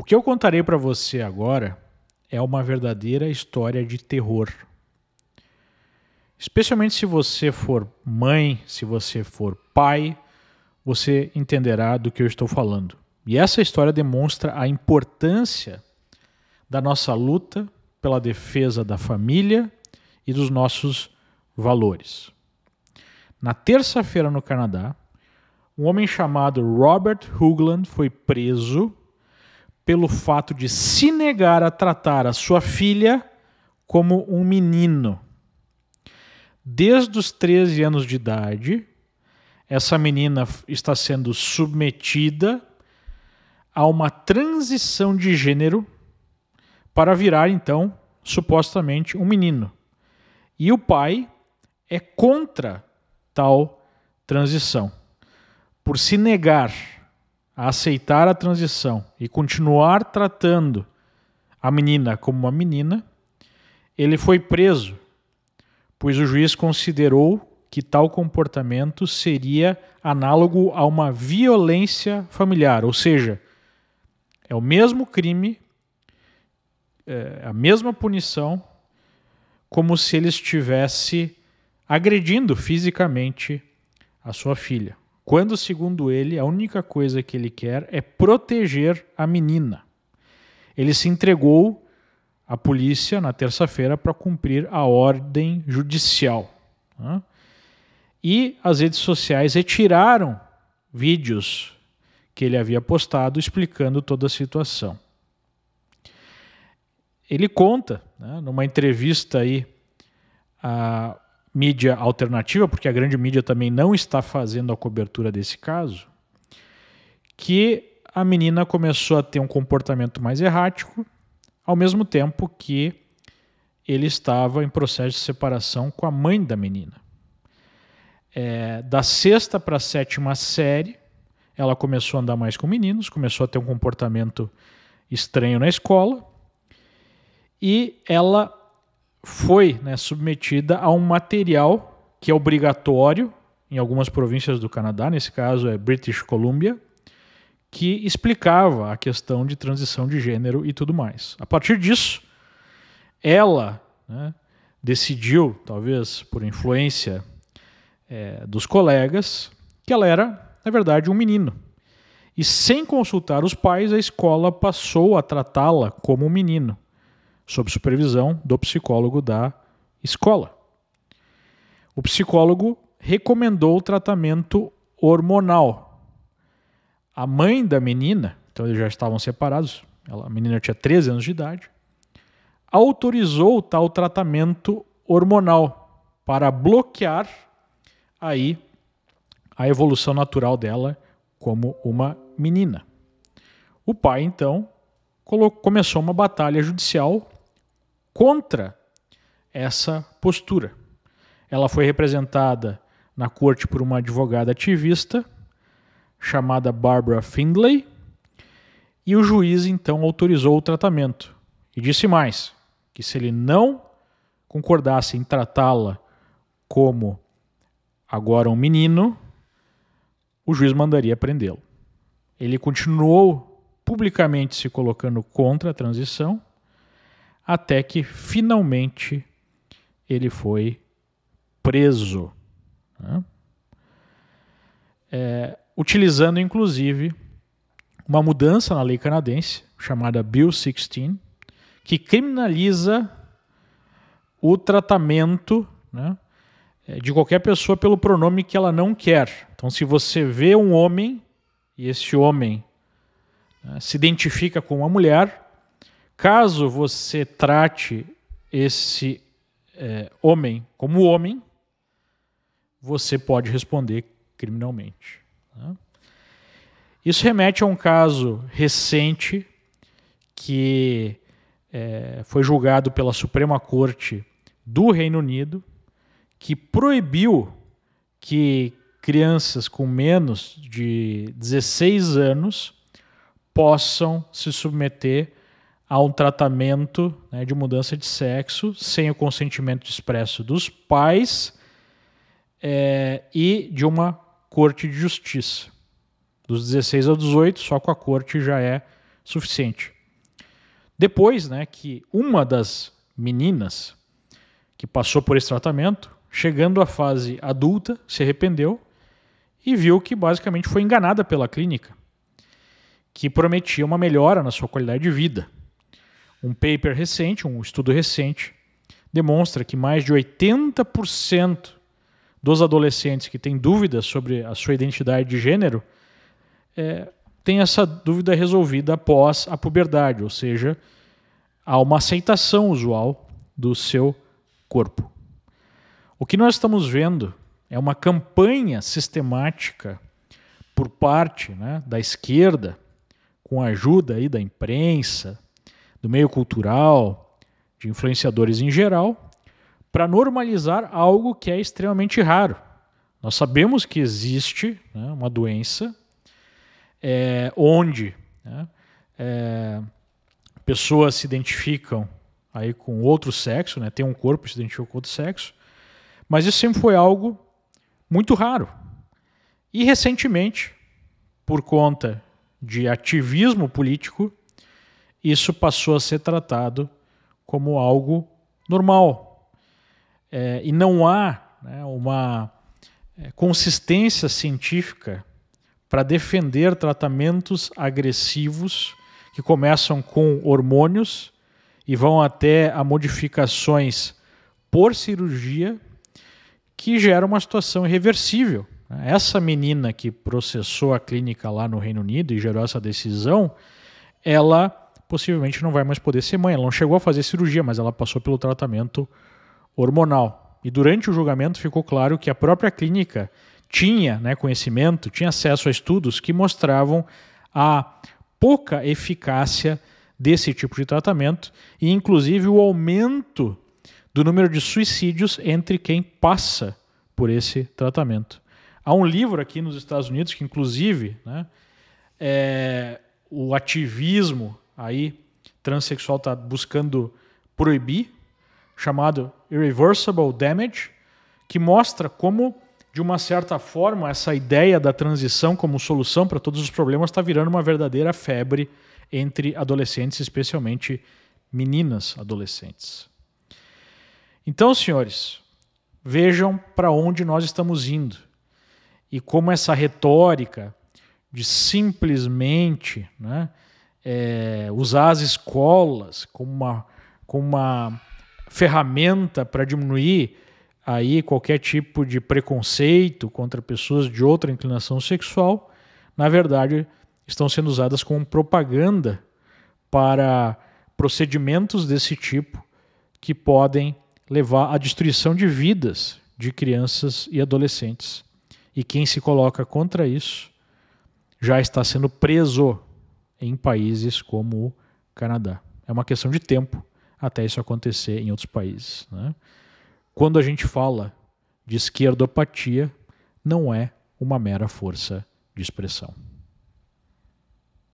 O que eu contarei para você agora é uma verdadeira história de terror. Especialmente se você for mãe, se você for pai, você entenderá do que eu estou falando. E essa história demonstra a importância da nossa luta pela defesa da família e dos nossos valores. Na terça-feira no Canadá, um homem chamado Robert Hoogland foi preso pelo fato de se negar a tratar a sua filha como um menino. Desde os 13 anos de idade, essa menina está sendo submetida a uma transição de gênero para virar, então, supostamente um menino. E o pai é contra tal transição, por se negar a aceitar a transição e continuar tratando a menina como uma menina, ele foi preso, pois o juiz considerou que tal comportamento seria análogo a uma violência familiar, ou seja, é o mesmo crime, é a mesma punição, como se ele estivesse agredindo fisicamente a sua filha quando, segundo ele, a única coisa que ele quer é proteger a menina. Ele se entregou à polícia na terça-feira para cumprir a ordem judicial. Né? E as redes sociais retiraram vídeos que ele havia postado explicando toda a situação. Ele conta, né, numa entrevista aí, a mídia alternativa, porque a grande mídia também não está fazendo a cobertura desse caso, que a menina começou a ter um comportamento mais errático, ao mesmo tempo que ele estava em processo de separação com a mãe da menina. É, da sexta para a sétima série, ela começou a andar mais com meninos, começou a ter um comportamento estranho na escola, e ela foi né, submetida a um material que é obrigatório em algumas províncias do Canadá, nesse caso é British Columbia, que explicava a questão de transição de gênero e tudo mais. A partir disso, ela né, decidiu, talvez por influência é, dos colegas, que ela era, na verdade, um menino. E sem consultar os pais, a escola passou a tratá-la como um menino sob supervisão do psicólogo da escola. O psicólogo recomendou o tratamento hormonal. A mãe da menina, então eles já estavam separados, ela, a menina tinha 13 anos de idade, autorizou tal tratamento hormonal para bloquear aí a evolução natural dela como uma menina. O pai então começou uma batalha judicial contra essa postura. Ela foi representada na corte por uma advogada ativista chamada Barbara Findlay, e o juiz então autorizou o tratamento e disse mais que se ele não concordasse em tratá-la como agora um menino, o juiz mandaria prendê-lo. Ele continuou publicamente se colocando contra a transição até que finalmente ele foi preso. Né? É, utilizando inclusive uma mudança na lei canadense, chamada Bill 16, que criminaliza o tratamento né, é, de qualquer pessoa pelo pronome que ela não quer. Então, se você vê um homem e esse homem né, se identifica com uma mulher, Caso você trate esse é, homem como homem, você pode responder criminalmente. Né? Isso remete a um caso recente que é, foi julgado pela Suprema Corte do Reino Unido, que proibiu que crianças com menos de 16 anos possam se submeter a um tratamento né, de mudança de sexo sem o consentimento expresso dos pais é, e de uma corte de justiça. Dos 16 aos 18, só com a corte já é suficiente. Depois né, que uma das meninas que passou por esse tratamento, chegando à fase adulta, se arrependeu e viu que basicamente foi enganada pela clínica, que prometia uma melhora na sua qualidade de vida. Um paper recente, um estudo recente, demonstra que mais de 80% dos adolescentes que têm dúvidas sobre a sua identidade de gênero é, tem essa dúvida resolvida após a puberdade, ou seja, há uma aceitação usual do seu corpo. O que nós estamos vendo é uma campanha sistemática por parte né, da esquerda, com a ajuda aí da imprensa, do meio cultural, de influenciadores em geral, para normalizar algo que é extremamente raro. Nós sabemos que existe né, uma doença é, onde né, é, pessoas se identificam aí com outro sexo, né, tem um corpo que se identifica com outro sexo, mas isso sempre foi algo muito raro. E recentemente, por conta de ativismo político, isso passou a ser tratado como algo normal. É, e não há né, uma é, consistência científica para defender tratamentos agressivos que começam com hormônios e vão até a modificações por cirurgia que gera uma situação irreversível. Essa menina que processou a clínica lá no Reino Unido e gerou essa decisão, ela possivelmente não vai mais poder ser mãe. Ela não chegou a fazer cirurgia, mas ela passou pelo tratamento hormonal. E durante o julgamento ficou claro que a própria clínica tinha né, conhecimento, tinha acesso a estudos que mostravam a pouca eficácia desse tipo de tratamento e, inclusive, o aumento do número de suicídios entre quem passa por esse tratamento. Há um livro aqui nos Estados Unidos que, inclusive, né, é, o ativismo aí transexual está buscando proibir, chamado Irreversible Damage, que mostra como, de uma certa forma, essa ideia da transição como solução para todos os problemas está virando uma verdadeira febre entre adolescentes, especialmente meninas adolescentes. Então, senhores, vejam para onde nós estamos indo e como essa retórica de simplesmente né, é, usar as escolas como uma, como uma ferramenta para diminuir aí qualquer tipo de preconceito contra pessoas de outra inclinação sexual, na verdade, estão sendo usadas como propaganda para procedimentos desse tipo que podem levar à destruição de vidas de crianças e adolescentes. E quem se coloca contra isso já está sendo preso em países como o Canadá. É uma questão de tempo até isso acontecer em outros países. Né? Quando a gente fala de esquerdopatia, não é uma mera força de expressão.